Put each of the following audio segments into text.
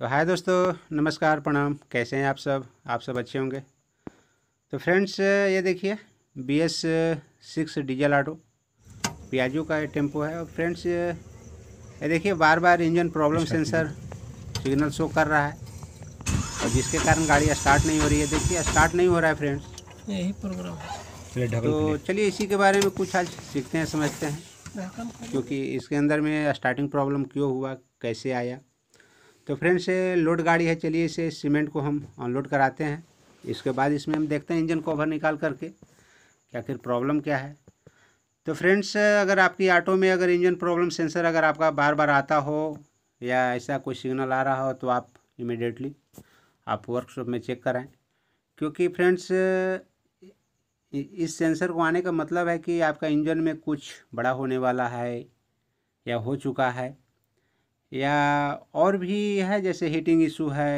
तो हाय दोस्तों नमस्कार प्रणाम कैसे हैं आप सब आप सब अच्छे होंगे तो फ्रेंड्स ये देखिए B S six diesel auto Piaggio का ये टेम्पो है और फ्रेंड्स ये देखिए बार बार इंजन प्रॉब्लम अच्छा, सेंसर सिग्नल शो कर रहा है और जिसके कारण गाड़ी स्टार्ट नहीं हो रही है देखिए स्टार्ट नहीं हो रहा है फ्रेंड्स यही प्रोग्राम तो चलिए इसी के बारे में कुछ आज सीखते हैं समझते हैं क्योंकि इसके अंदर में स्टार्टिंग प्रॉब्लम क्यों हुआ कैसे आया तो फ्रेंड्स ये लोड गाड़ी है चलिए इसे सीमेंट को हम अनलोड कराते हैं इसके बाद इसमें हम देखते हैं इंजन कवर निकाल करके कि आखिर प्रॉब्लम क्या है तो फ्रेंड्स अगर आपकी ऑटो में अगर इंजन प्रॉब्लम सेंसर अगर आपका बार बार आता हो या ऐसा कोई सिग्नल आ रहा हो तो आप इमिडिएटली आप वर्कशॉप में चेक कराएं क्योंकि फ्रेंड्स इस सेंसर को आने का मतलब है कि आपका इंजन में कुछ बड़ा होने वाला है या हो चुका है या और भी है जैसे हीटिंग इशू है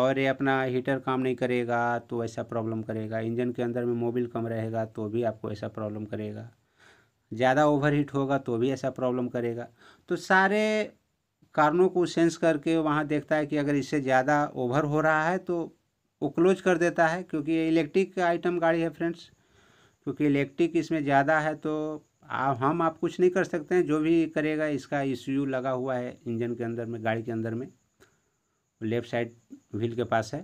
और ये अपना हीटर काम नहीं करेगा तो ऐसा प्रॉब्लम करेगा इंजन के अंदर में मोबिल कम रहेगा तो भी आपको ऐसा प्रॉब्लम करेगा ज़्यादा ओवर हीट होगा तो भी ऐसा प्रॉब्लम करेगा तो सारे कारणों को सेंस करके वहाँ देखता है कि अगर इससे ज़्यादा ओवर हो रहा है तो वो क्लोज कर देता है क्योंकि ये इलेक्ट्रिक आइटम गाड़ी है फ्रेंड्स क्योंकि इलेक्ट्रिक इसमें ज़्यादा है तो आप हम आप कुछ नहीं कर सकते हैं जो भी करेगा इसका इश्यू लगा हुआ है इंजन के अंदर में गाड़ी के अंदर में लेफ्ट साइड व्हील के पास है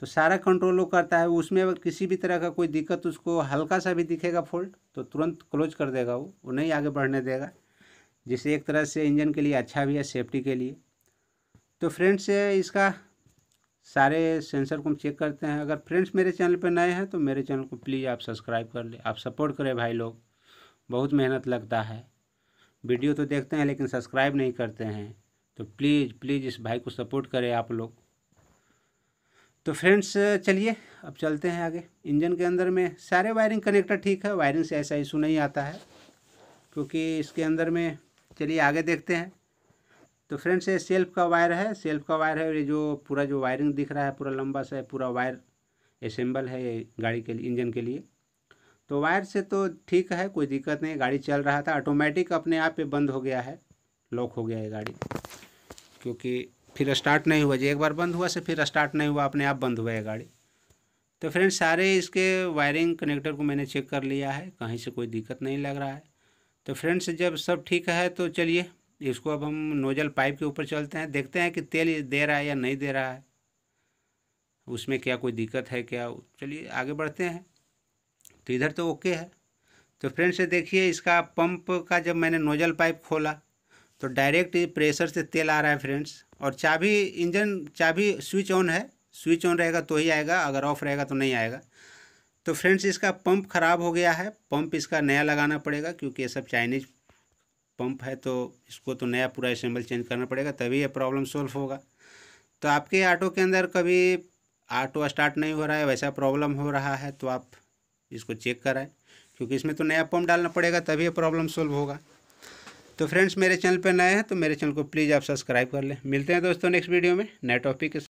तो सारा कंट्रोल वो करता है उसमें अगर किसी भी तरह का कोई दिक्कत उसको हल्का सा भी दिखेगा फॉल्ट तो तुरंत क्लोज कर देगा वो वो नहीं आगे बढ़ने देगा जिससे एक तरह से इंजन के लिए अच्छा भी है सेफ्टी के लिए तो फ्रेंड्स इसका सारे सेंसर को हम चेक करते हैं अगर फ्रेंड्स मेरे चैनल पर नए हैं तो मेरे चैनल को प्लीज़ आप सब्सक्राइब कर ले आप सपोर्ट करें भाई लोग बहुत मेहनत लगता है वीडियो तो देखते हैं लेकिन सब्सक्राइब नहीं करते हैं तो प्लीज़ प्लीज़ इस भाई को सपोर्ट करें आप लोग तो फ्रेंड्स चलिए अब चलते हैं आगे इंजन के अंदर में सारे वायरिंग कनेक्टर ठीक है वायरिंग से ऐसा इशू नहीं आता है क्योंकि इसके अंदर में चलिए आगे देखते हैं तो फ्रेंड्स ये सेल्फ का वायर है सेल्फ का वायर है ये जो पूरा जो वायरिंग दिख रहा है पूरा लंबा सा है पूरा वायर असेंबल है ये गाड़ी के लिए इंजन के लिए तो वायर से तो ठीक है कोई दिक्कत नहीं गाड़ी चल रहा था ऑटोमेटिक अपने आप पे बंद हो गया है लॉक हो गया है गाड़ी क्योंकि फिर स्टार्ट नहीं हुआ जी एक बार बंद हुआ से फिर स्टार्ट नहीं हुआ अपने आप बंद हुआ है गाड़ी तो फ्रेंड्स सारे इसके वायरिंग कनेक्टर को मैंने चेक कर लिया है कहीं से कोई दिक्कत नहीं लग रहा है तो फ्रेंड्स जब सब ठीक है तो चलिए इसको अब हम नोजल पाइप के ऊपर चलते हैं देखते हैं कि तेल दे रहा है या नहीं दे रहा है उसमें क्या कोई दिक्कत है क्या चलिए आगे बढ़ते हैं तो इधर तो ओके है तो फ्रेंड्स देखिए इसका पंप का जब मैंने नोजल पाइप खोला तो डायरेक्ट प्रेशर से तेल आ रहा है फ्रेंड्स और चाबी इंजन चाबी स्विच ऑन है स्विच ऑन रहेगा तो ही आएगा अगर ऑफ रहेगा तो नहीं आएगा तो फ्रेंड्स इसका पंप ख़राब हो गया है पंप इसका नया लगाना पड़ेगा क्योंकि ये सब चाइनीज पंप है तो इसको तो नया पूरा असेंबल चेंज करना पड़ेगा तभी ये प्रॉब्लम सॉल्व होगा तो आपके ऑटो के अंदर कभी ऑटो स्टार्ट नहीं हो रहा है वैसा प्रॉब्लम हो रहा है तो आप इसको चेक कराएं क्योंकि इसमें तो नया पम्प डालना पड़ेगा तभी यह प्रॉब्लम सॉल्व होगा तो फ्रेंड्स मेरे चैनल पर नए हैं तो मेरे चैनल को प्लीज़ आप सब्सक्राइब कर लें मिलते हैं दोस्तों नेक्स्ट वीडियो में नए टॉपिक के